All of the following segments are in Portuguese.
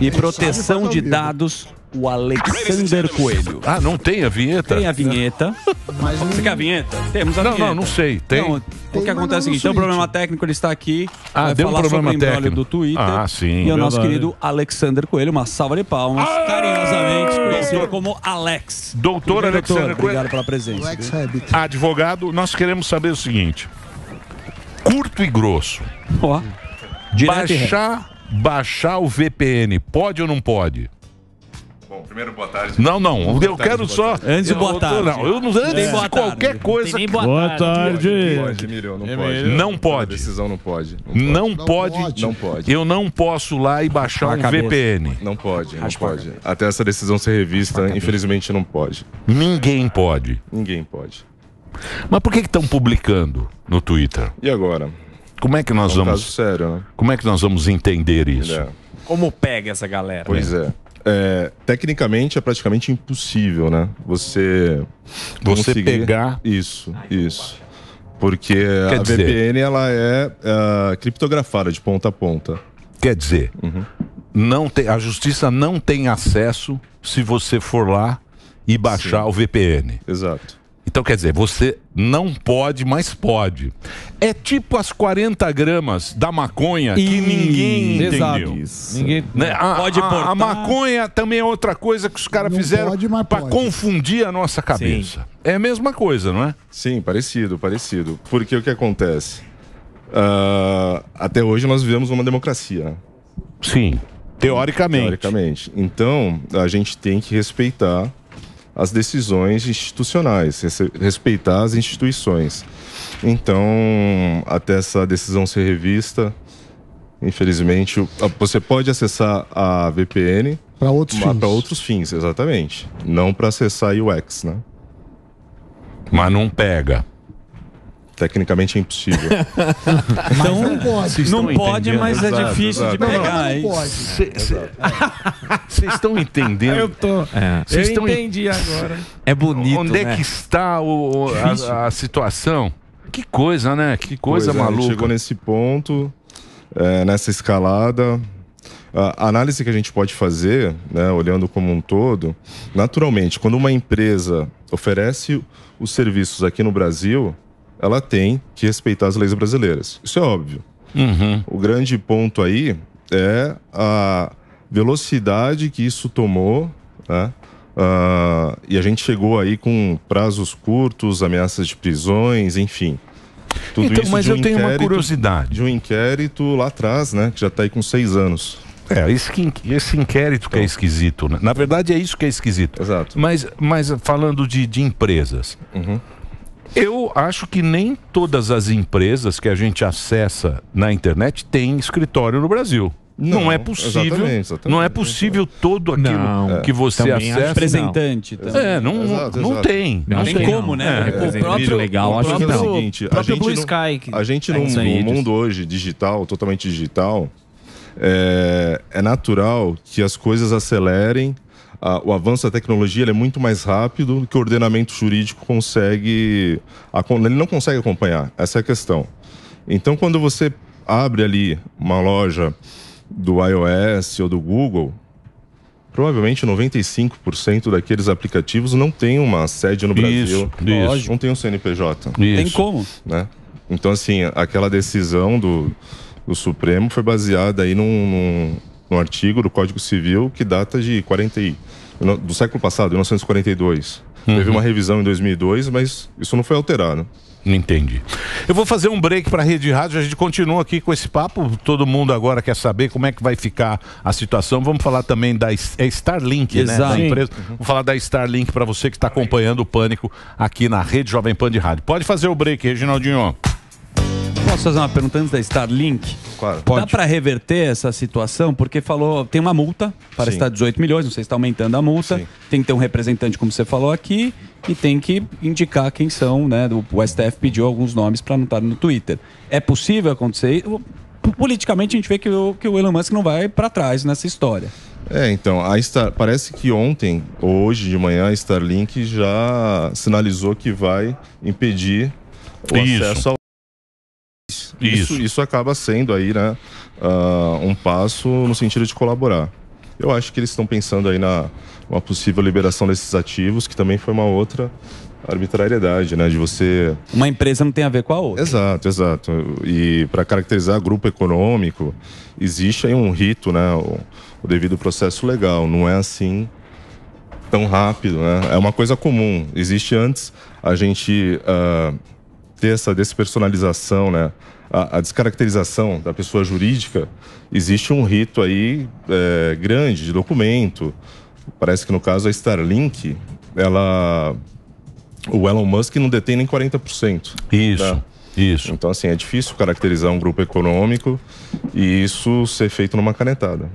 e proteção de dados, o Alexander Coelho. Ah, não tem a vinheta? Tem a vinheta. Mas Você quer a vinheta? Temos a não, vinheta. Não, não, sei. Tem. Não, o que acontece é o seguinte: tem um problema técnico, ele está aqui. Ah, vai deu falar um problema sobre técnico. do Twitter. Ah, sim. E o nosso querido Alexander Coelho, uma salva de palmas, ah, carinhosamente conhecido como Alex. Doutor Alexander doutor, Coelho. Obrigado pela presença. Alex Habit. Advogado, nós queremos saber o seguinte: curto e grosso. Ó. Oh, baixar baixar o VPN, pode ou não pode? Bom, primeiro boa tarde. Não, não. eu tarde, quero só. Tarde. Antes de boa tarde. Não, eu não antes de qualquer coisa. boa, boa tarde. Não pode, não pode. Não pode. decisão não pode. Não pode. Não pode. Não pode. Eu não posso lá e baixar um VPN. Não pode, não pode. Até essa decisão ser revista, infelizmente não pode. Ninguém pode. Ninguém pode. Mas por que estão publicando no Twitter? E agora? Como é que nós é um vamos. sério, né? Como é que nós vamos entender isso? É. Como pega essa galera? Pois né? é. é. tecnicamente é praticamente impossível, né? Você. Você pegar. Isso, Ai, isso. Porque Quer a dizer... VPN ela é uh, criptografada de ponta a ponta. Quer dizer, uhum. não tem, a justiça não tem acesso se você for lá e baixar Sim. o VPN. Exato. Então quer dizer, você não pode, mas pode. É tipo as 40 gramas da maconha que ninguém entendeu. Ninguém né? a, pode a, a, maconha também é outra coisa que os caras fizeram para confundir a nossa cabeça. Sim. É a mesma coisa, não é? Sim, parecido, parecido. Porque o que acontece? Uh, até hoje nós vivemos uma democracia. Né? Sim, teoricamente. Teoricamente. Então, a gente tem que respeitar as decisões institucionais, respeitar as instituições. Então, até essa decisão ser revista, infelizmente, você pode acessar a VPN para outros fins. Para outros fins, exatamente. Não para acessar UX, né? Mas não pega. Tecnicamente é impossível. então, não pode. Não pode, mas é exato, é difícil exato. de pegar. Não, não pode. Vocês estão entendendo? Eu tô. É. Eu estão entendi en... agora. É bonito, Onde é né? é que está o, a, a, situação? Que coisa, né? Que coisa pois é, maluca. gente chegou nesse ponto, é, nessa escalada, a análise que a gente pode fazer, né, olhando como um todo, naturalmente, quando uma empresa oferece os serviços aqui no Brasil, ela tem que respeitar as leis brasileiras. Isso é óbvio. Uhum. O grande ponto aí é a velocidade que isso tomou, né? Uh, e a gente chegou aí com prazos curtos, ameaças de prisões, enfim. Tudo então, isso mas um eu tenho uma curiosidade. De um inquérito lá atrás, né? Que já está aí com seis anos. É, esse, esse inquérito que é então. esquisito, né? Na verdade, é isso que é esquisito. Exato. Mas, mas falando de, de empresas, uhum. Eu acho que nem todas as empresas que a gente acessa na internet têm escritório no Brasil. Não, não, é possível. Exatamente, exatamente, não é possível todo aquilo não, que você acessa. Representante. Não. É, não, exato, não tem. Não, tem, tem como, né? É, é, o próprio legal. acho que é o seguinte, a gente Blue Sky. A gente num, num mundo hoje digital, totalmente digital, é, é natural que as coisas acelerem a, o avanço da tecnologia é muito mais rápido que o ordenamento jurídico consegue. Ele não consegue acompanhar, essa é a questão. Então, quando você abre ali uma loja do iOS ou do Google, provavelmente 95% daqueles aplicativos não tem uma sede no Brasil. Isso, isso. Não tem um CNPJ. Isso. Tem como. Né? Então, assim, aquela decisão do, do Supremo foi baseada aí num, num, num, artigo do Código Civil que data de 40 e do século passado, 1942. Uhum. Teve uma revisão em 2002, mas isso não foi alterado. Não Entendi. Eu vou fazer um break para a Rede Rádio. A gente continua aqui com esse papo. Todo mundo agora quer saber como é que vai ficar a situação. Vamos falar também da é Starlink, Exato. né? Da empresa. Uhum. Vou falar da Starlink para você que está acompanhando o pânico aqui na Rede Jovem Pan de Rádio. Pode fazer o break, Reginaldinho posso fazer uma pergunta antes da Starlink? Claro. Pode. Dá para reverter essa situação? Porque falou, tem uma multa para Sim. estar tá 18 milhões, não sei se está aumentando a multa. Sim. Tem que ter um representante, como você falou aqui, e tem que indicar quem são, né? O STF pediu alguns nomes para não estar tá no Twitter. É possível acontecer? Politicamente, a gente vê que o, que o Elon Musk não vai para trás nessa história. É, então, a Star... parece que ontem, hoje de manhã, a Starlink já sinalizou que vai impedir o Isso. acesso ao isso, isso, isso acaba sendo aí, né, uh, um passo no sentido de colaborar. Eu acho que eles estão pensando aí na uma possível liberação desses ativos, que também foi uma outra arbitrariedade, né? De você. Uma empresa não tem a ver com a outra. Exato, exato. E para caracterizar grupo econômico, existe aí um rito, né? O, o, devido processo legal. Não é assim tão rápido, né? É uma coisa comum. Existe antes a gente. Uh ter essa despersonalização, né? A, a descaracterização da pessoa jurídica, existe um rito aí é, grande de documento. Parece que no caso a Starlink, ela. O Elon Musk não detém nem 40%. Isso. Tá? Isso. Então, assim, é difícil caracterizar um grupo econômico e isso ser feito numa canetada.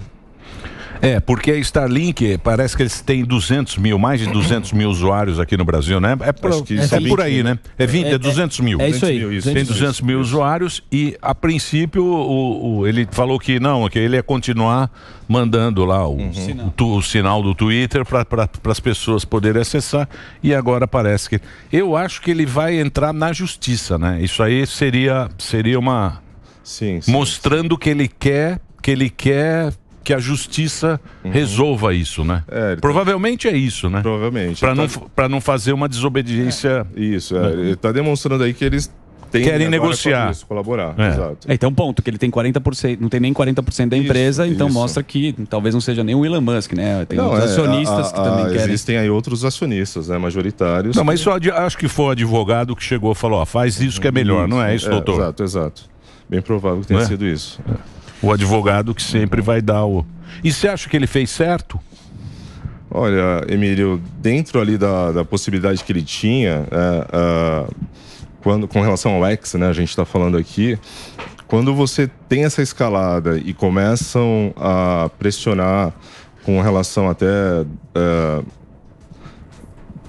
É, porque a Starlink, parece que eles têm 200 mil, mais de 200 mil usuários aqui no Brasil, né? É, que é, é, por aí, né? É 20, é, é 200 é, mil. É isso aí. Tem 200 mil usuários e, a princípio, o, o, ele falou que não, que ele ia continuar mandando lá o, uhum. sinal. Tu, o sinal. do Twitter para as pessoas poderem acessar e agora parece que... Eu acho que ele vai entrar na justiça, né? Isso aí seria, seria uma... Sim, sim, mostrando sim. que ele quer que ele quer que a justiça uhum. resolva isso, né? É, tá- Provavelmente tá... é isso, né? Provavelmente. Para não, tá... não fazer uma desobediência. É. Isso, é. Né? ele está demonstrando aí que eles querem negociar. Isso, colaborar. É. É, então, ponto, que ele tem 40%, não tem nem 40% da empresa, isso, então isso. mostra que talvez não seja nem o Elon Musk, né? Tem não, outros é, acionistas a, a, que também a, querem. Existem aí outros acionistas, né? Majoritários. Não, que... mas isso acho que foi o advogado que chegou e falou: ó, faz isso que é melhor, não é isso, é, doutor? exato, exato. Bem provável que tenha é? sido isso. É o advogado que sempre vai dar o. E você acha que ele fez certo? Olha, Emílio, dentro ali da, da possibilidade que ele tinha, é, é, quando, com relação ao ex, né, a gente está falando aqui, quando você tem essa escalada e começam a pressionar com relação até é,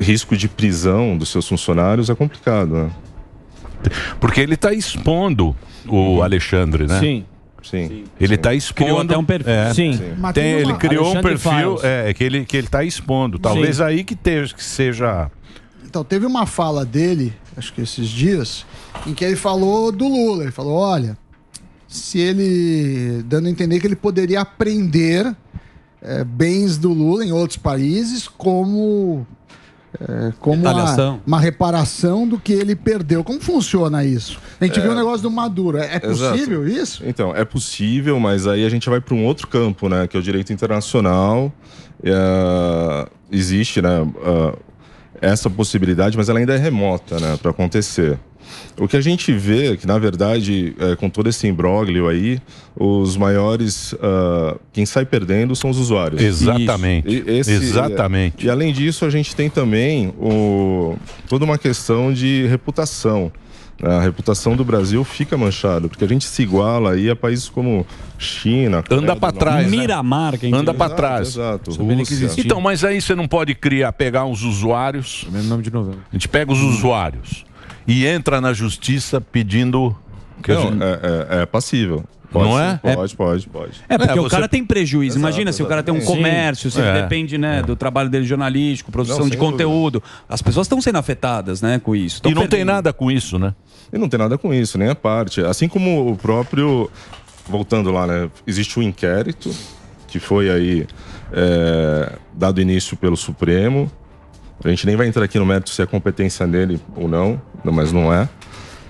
risco de prisão dos seus funcionários, é complicado, né? Porque ele está expondo o Alexandre, né? Sim. Sim. Ele está expondo. Criou até um perfil. É. Sim. Sim. Tem, ele criou Alexandre um perfil é, que ele que ele está expondo. Talvez Sim. aí que, te, que seja. Então teve uma fala dele, acho que esses dias, em que ele falou do Lula. Ele falou, olha, se ele dando a entender que ele poderia aprender é, bens do Lula em outros países como é, como uma, uma, reparação do que ele perdeu. Como funciona isso? A gente é... viu o negócio do Maduro. É, é possível Exato. isso? Então, é possível, mas aí a gente vai para um outro campo, né? Que é o direito internacional. É, existe, né? Uh, essa possibilidade, mas ela ainda é remota né, para acontecer. O que a gente vê que, na verdade, é, com todo esse imbróglio aí, os maiores. Uh, quem sai perdendo são os usuários. Exatamente. E, esse, Exatamente. e, além disso, a gente tem também o, toda uma questão de reputação a reputação do Brasil fica manchada, porque a gente se iguala aí a países como China, anda para trás, né? Miramar, quem anda para trás. Exato. Então, mas aí você não pode criar, pegar uns usuários. É mesmo nome de novela. A gente pega os hum. usuários e entra na justiça pedindo que não, gente... é, é, é passível. Pode, não é? Pode, é. pode, pode. É, porque é, você... o cara tem prejuízo. Exato, Imagina se o cara tem um comércio, se é. depende né, é. do trabalho dele jornalístico, produção não, de conteúdo. Dúvida. As pessoas estão sendo afetadas né, com isso. Tão e não perdendo. tem nada com isso, né? E não tem nada com isso, nem a parte. Assim como o próprio. Voltando lá, né? Existe o um inquérito que foi aí é, dado início pelo Supremo. A gente nem vai entrar aqui no mérito se é competência dele ou não, mas não é.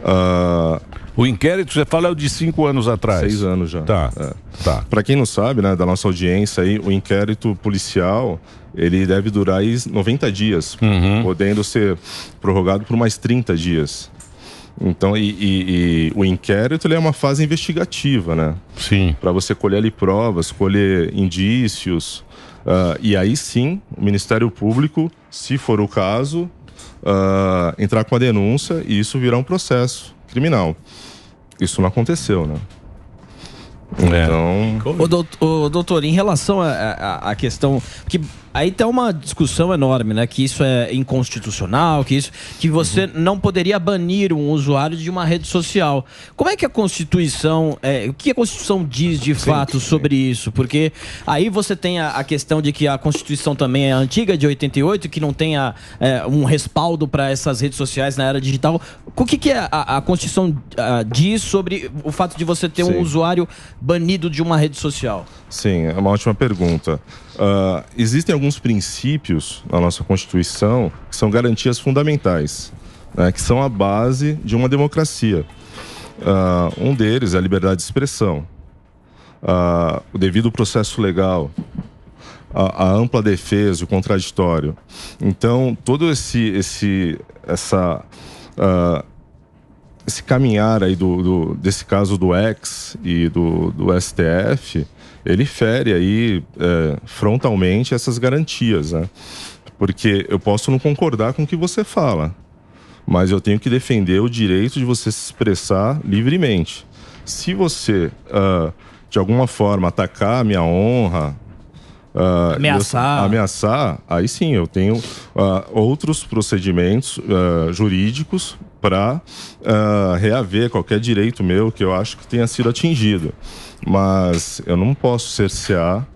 Uh... O inquérito, você fala, é o de cinco anos atrás. Seis anos já. Tá. É. tá. Para quem não sabe, né, da nossa audiência aí, o inquérito policial, ele deve durar aí 90 dias, uhum. podendo ser prorrogado por mais 30 dias. Então, e, e, e o inquérito é uma fase investigativa, né? Sim. Para você colher ali provas, colher indícios. Uh, e aí sim, o Ministério Público, se for o caso, uh, entrar com a denúncia e isso virar um processo criminal. Isso não aconteceu, né? É. Então. O doutor, o doutor, em relação à questão. que Aí tá uma discussão enorme, né? Que isso é inconstitucional, que isso. que você uhum. não poderia banir um usuário de uma rede social. Como é que a Constituição. É, o que a Constituição diz de sim, fato sim. sobre isso? Porque aí você tem a, a, questão de que a Constituição também é antiga, de 88, que não tem a, é, um respaldo para essas redes sociais na era digital. O que, que a, a Constituição a, ah, diz sobre o fato de você ter sim. um usuário banido de uma rede social? Sim, é uma ótima pergunta. Uh, existem alguns princípios na nossa Constituição que são garantias fundamentais, né, que são a base de uma democracia. Uh, um deles é a liberdade de expressão, uh, o devido processo legal, a, a, ampla defesa, o contraditório. Então, todo esse, esse essa uh, esse caminhar aí do, do, desse caso do ex e do, do STF, ele fere aí é, frontalmente essas garantias, né? Porque eu posso não concordar com o que você fala, mas eu tenho que defender o direito de você se expressar livremente. Se você, uh, de alguma forma, atacar a minha honra, Uh, ameaçar. Eu, ameaçar, aí sim, eu tenho uh, outros procedimentos uh, jurídicos para reaver qualquer direito meu que eu acho que tenha sido atingido. Mas eu não posso cercear,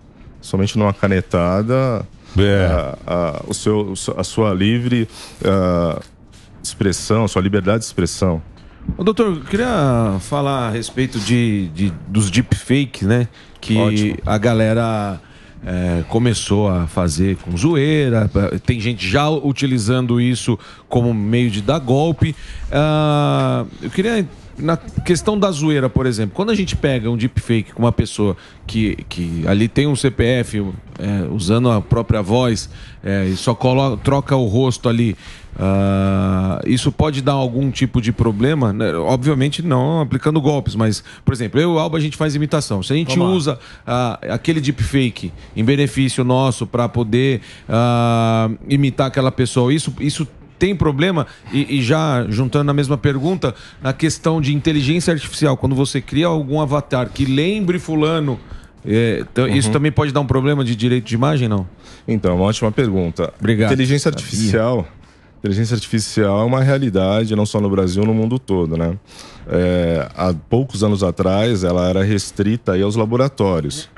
somente numa canetada, é. o seu, a sua livre expressão, a sua liberdade de expressão. Ô, doutor, eu queria falar a respeito de, de dos deepfakes, né? Que Ótimo. a galera é, começou a fazer com zoeira, tem gente já utilizando isso como meio de dar golpe. Uh, eu queria. Na questão da zoeira, por exemplo, quando a gente pega um deepfake com uma pessoa que, que ali tem um CPF é, usando a própria voz é, e só coloca, troca o rosto ali, ah, isso pode dar algum tipo de problema? Né, obviamente não aplicando golpes, mas, por exemplo, eu e o Alba a gente faz imitação. Se a gente usa uh, aquele deepfake em benefício nosso para poder uh, imitar aquela pessoa, isso, isso tem problema? E, e, já juntando a mesma pergunta, na questão de inteligência artificial, quando você cria algum avatar que lembre Fulano. É, então, uhum. Isso também pode dar um problema de direito de imagem, não? Então, é uma ótima pergunta. Obrigado. Inteligência artificial inteligência artificial é uma realidade, não só no Brasil, no mundo todo, né? É, há poucos anos atrás, ela era restrita aos laboratórios.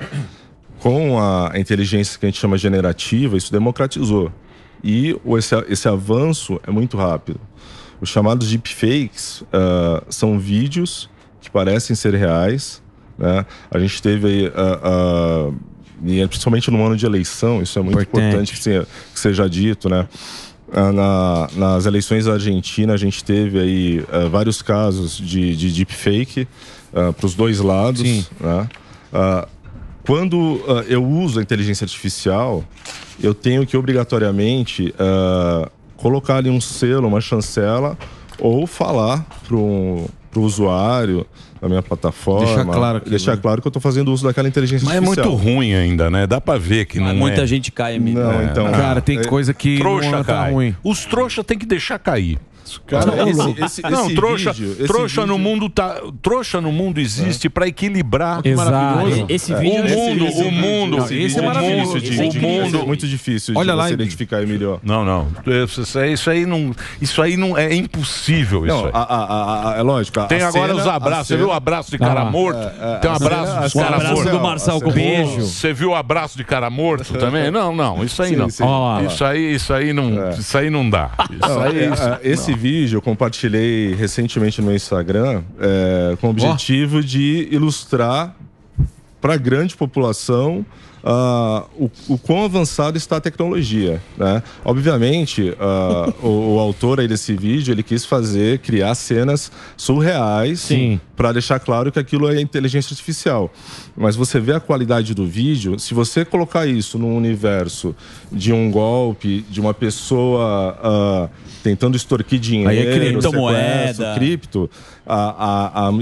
Com a inteligência que a gente chama generativa, isso democratizou. E esse, esse avanço é muito rápido. Os chamados deepfakes uh, são vídeos que parecem ser reais. Né? A gente teve aí... Uh, uh, e é principalmente no ano de eleição, isso é muito importante, importante que, seja, que seja dito, né? Ah, na, nas eleições da Argentina, a gente teve aí uh, vários casos de, de deepfake uh, ah, para os dois lados. Sim. Né? Uh, quando eu uso a inteligência artificial, eu tenho que obrigatoriamente colocar ali um selo, uma chancela, ou falar para um, usuário da minha plataforma. Deixar claro que, deixar né? claro que eu estou fazendo uso daquela inteligência Mas artificial. Mas é muito ruim ainda, né? Dá para ver que Mas ah, não muita é. gente cai, amigo. Não, é. então. Cara, tem é, coisa que trouxa não tá ruim. Os trouxas tem que deixar cair. Cara, esse, esse, não, trouxa, vídeo, trouxa vídeo... no mundo tá, trouxa no mundo existe é. para equilibrar. Exato. Esse é. vídeo, o mundo, é o mundo, esse é, é maravilhoso. O mundo, muito difícil. Olha lá, identificar melhor Não, não. Isso, isso aí não, isso aí não é impossível. Isso é lógico. Tem agora os abraços. Você viu o abraço de cara ah, morto? Tem um abraço de cara morto do Marçal com beijo. Você viu o abraço de cara morto também? Não, não. Isso aí não. Isso aí, isso aí não, isso aí não dá. Esse vídeo eu compartilhei recentemente no Instagram é, com o objetivo oh. de ilustrar para a grande população uh, o, o quão avançada está a tecnologia. Né? Obviamente, uh, o, o, autor aí desse vídeo ele quis fazer, criar cenas surreais para deixar claro que aquilo é inteligência artificial. Mas você vê a qualidade do vídeo, se você colocar isso num universo de um golpe, de uma pessoa uh, tentando extorquir dinheiro, aí é criptomoeda. cripto, a, a, a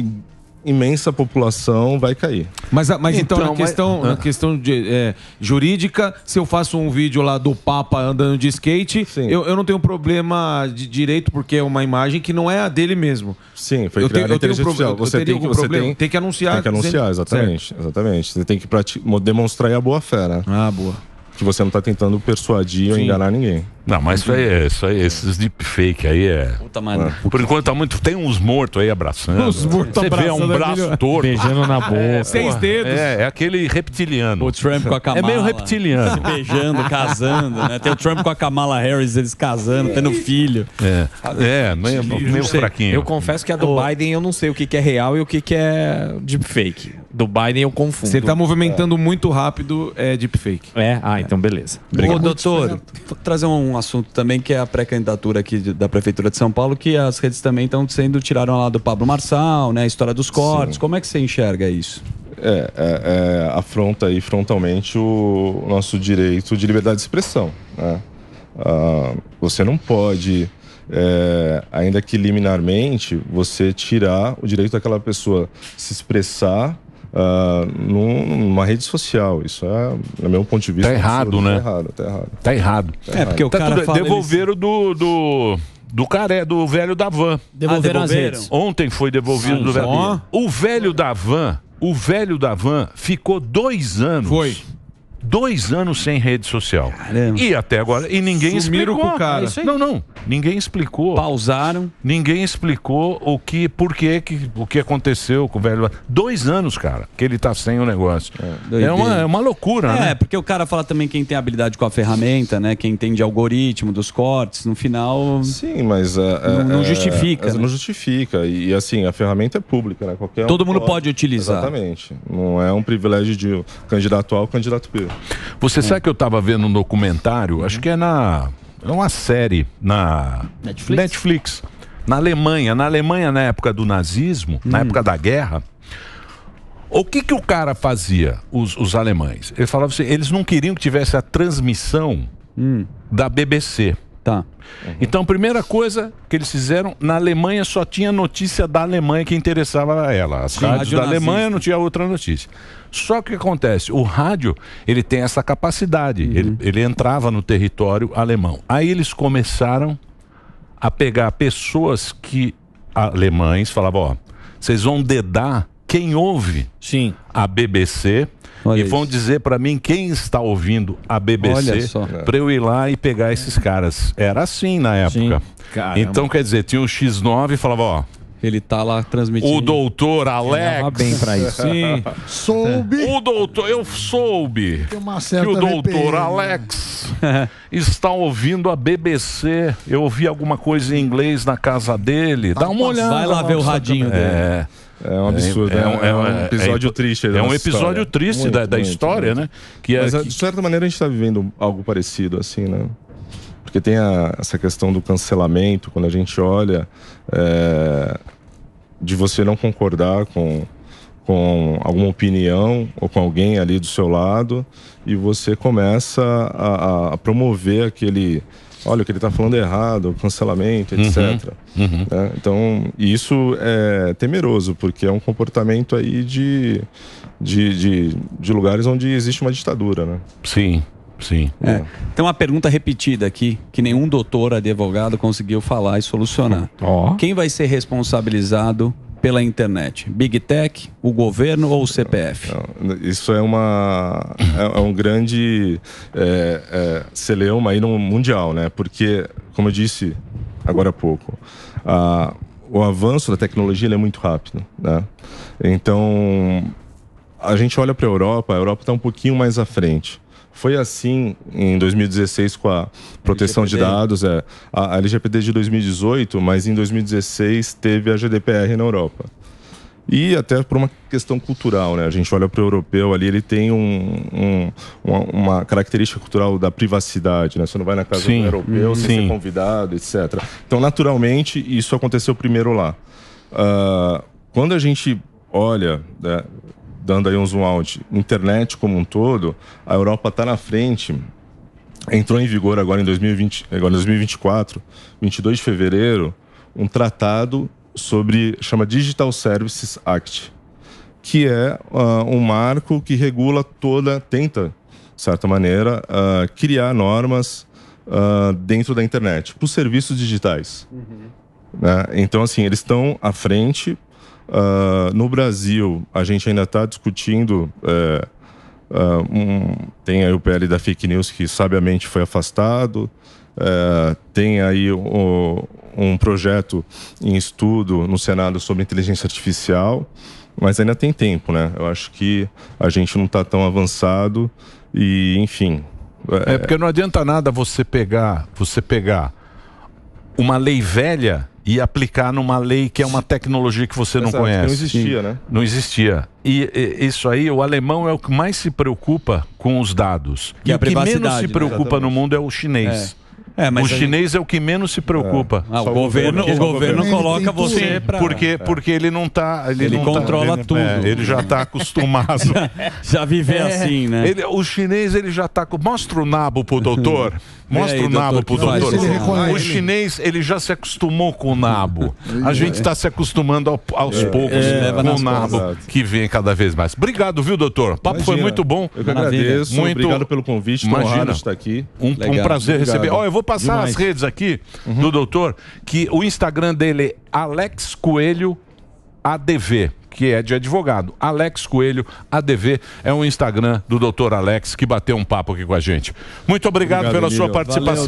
imensa população vai cair. Mas, ah, mas então, então na, mas... Questão, ah. na questão de, é, jurídica, se eu faço um vídeo lá do Papa andando de skate, eu, eu, não tenho problema de direito, porque é uma imagem que não é a dele mesmo. Sim, foi eu criada tenho, eu pro... Você tem que, você tem... tem, que anunciar. Tem que anunciar, exatamente. Exatamente. Você tem que demonstrar a boa fé, né? Ah, boa. Que você não está tentando persuadir Sim. ou enganar ninguém. Não, mas isso aí, é, isso aí, esses deepfake aí é. Puta, mano. É. Por enquanto tá muito. Tem uns mortos aí abraçando. Os mortos Você vê um braço melhor. torto. Beijando na boca. É, seis dedos. É, é, aquele reptiliano. O Trump com a Kamala. É meio reptiliano. Se beijando, casando, né? Tem o Trump com a Kamala Harris, eles casando, tendo filho. É. É, meio, meio fraquinho. Eu confesso que a do Biden eu não sei o que, que é real e o que, que é deepfake. Do Biden eu confundo. Você tá movimentando muito rápido, é deepfake. É? Ah, então beleza. Obrigado. Ô, doutor, vou trazer um um assunto também que é a pré-candidatura aqui da Prefeitura de São Paulo, que as redes também estão sendo, tiraram lá do Pablo Marçal, né? A história dos cortes. Sim. Como é que você enxerga isso? É, é, é, afronta aí frontalmente o nosso direito de liberdade de expressão. Né? Ah, você não pode, é, ainda que liminarmente, você tirar o direito daquela pessoa se expressar uh, numa rede social. Isso é, no meu ponto de vista. Tá é errado, né? Tá errado, tá errado. Tá errado. é, porque o tá cara Devolveram do... do do caré, do velho da van. Devolveram, ah, devolveram. Ontem foi devolvido Sim, do velho. O velho da van, o velho da van ficou dois anos. Foi dois anos sem rede social. Caramba. E até agora. E ninguém Sumiram explicou. com o cara. É não, não. Ninguém explicou. Pausaram. Ninguém explicou o que, por que, que o que aconteceu com o velho. Dois anos, cara, que ele tá sem o negócio. É, é uma, é uma loucura, é, né? É, porque o cara fala também quem tem habilidade com a ferramenta, né? Quem entende algoritmo dos cortes, no final. Sim, mas. Uh, não, é, não, é, justifica. Né? Não justifica. E, e assim, a ferramenta é pública, né? Qualquer Todo um mundo pode, pode utilizar. Exatamente. Não é um privilégio de candidato A ou candidato B. Você sabe que eu estava vendo um documentário, acho que é na. É uma série na Netflix. Netflix. Na Alemanha. Na Alemanha, na época do nazismo, hum. na época da guerra, o que, que o cara fazia, os, os alemães? Ele falava assim, eles não queriam que tivesse a transmissão hum. da BBC. Tá. Uhum. Então, primeira coisa que eles fizeram, na Alemanha só tinha notícia da Alemanha que interessava a ela. As Sim, rádios da nazista. Alemanha não tinha outra notícia. Só que o que acontece? O rádio, ele tem essa capacidade. Uhum. Ele, ele entrava no território alemão. Aí eles começaram a pegar pessoas que alemães falavam, ó, vocês vão dedar quem ouve Sim. a BBC Olha e vão isso. dizer para mim quem está ouvindo a BBC para eu ir lá e pegar esses caras. Era assim na época. Então, quer dizer, tinha o um X9 e falava, ó, ele tá lá transmitindo. O doutor Alex. bem pra isso. Sim. Soube. O doutor, eu soube que o doutor VPN. Alex está ouvindo a BBC. Eu ouvi alguma coisa em inglês na casa dele. Tá Dá uma olhada. Vai lá ver o radinho dele. É. É um absurdo, é, né? é, um, é, é um, episódio é, triste. É um episódio história. triste muito, da, da muito, história, muito. né? Que é Mas, que... de certa maneira, a gente está vivendo algo parecido, assim, né? Porque tem a, essa questão do cancelamento, quando a gente olha é, de você não concordar com, com alguma opinião ou com alguém ali do seu lado e você começa a, a promover aquele olha, o que ele está falando é errado, cancelamento, etc. Uhum. Uhum. Né? Então, isso é temeroso, porque é um comportamento aí de, de, de, de lugares onde existe uma ditadura, né? Sim. Sim. É. é. Tem uma pergunta repetida aqui que nenhum doutor advogado conseguiu falar e solucionar. Oh. Quem vai ser responsabilizado pela internet? Big Tech, o governo ou o CPF? isso é, uma, é, é um grande é, é, celeuma aí no mundial, né? Porque, como eu disse agora há pouco, a, o avanço da tecnologia é muito rápido, né? Então, a gente olha para a Europa, a Europa está um pouquinho mais à frente. Foi assim em 2016 com a proteção LGPD. de dados, é, a LGPD de 2018, mas em 2016 teve a GDPR na Europa. E até por uma questão cultural, né? A gente olha para o europeu ali, ele tem um, um, uma, uma, característica cultural da privacidade, né? Você não vai na casa sim, do europeu sem ser convidado, etc. Então, naturalmente, isso aconteceu primeiro lá. Uh, quando a gente olha, né, dando aí um zoom out, internet como um todo, a Europa está na frente. Entrou em vigor agora em 2020, agora 2024, 22 de fevereiro, um tratado sobre chama Digital Services Act, que é uh, um marco que regula toda, tenta, de certa maneira, uh, criar normas uh, dentro da internet para os serviços digitais. Uhum. Né? Então, assim, eles estão à frente Uh, no Brasil, a gente ainda está discutindo. É, uh, um, tem aí o PL da fake news que sabiamente foi afastado. É, tem aí o, um projeto em estudo no Senado sobre inteligência artificial, mas ainda tem tempo, né? Eu acho que a gente não está tão avançado e, enfim. É... é porque não adianta nada você pegar, você pegar uma lei velha e aplicar numa lei que é uma tecnologia que você não Exato, conhece. Não existia, né? Não existia. E, e, isso aí, o alemão é o que mais se preocupa com os dados. Que e o que menos se né? preocupa né? no mundo é o chinês. É. É, o chinês gente... é o que menos se preocupa. É. Ah, o, governo, o, governo, é o governo coloca você para. Porque, é. porque ele não está. Ele, ele não tá- controla tá, é, ele, tudo. É, ele já está acostumado. já, já viver assim, né? Ele, o chinês ele já está. Mostra o nabo pro doutor. Mostra aí, o nabo doutor, pro doutor. Não, o chinês, ele já se acostumou com o nabo. A gente está é. se acostumando ao, aos é, poucos é, com o nabo que vem cada vez mais. Obrigado, viu, doutor? O papo Imagina. foi muito bom. Eu que agradeço. Muito... Obrigado pelo convite. Imagina. estar aqui. Um, um prazer Obrigado. receber. Ó, eu vou passar Demais. as redes aqui uhum. do doutor, que o Instagram dele é Alex Coelho ADV que é de advogado. Alex Coelho ADV é um Instagram do doutor Alex que bateu um papo aqui com a gente. Muito obrigado, obrigado pela Emílio. sua participação. Valeu.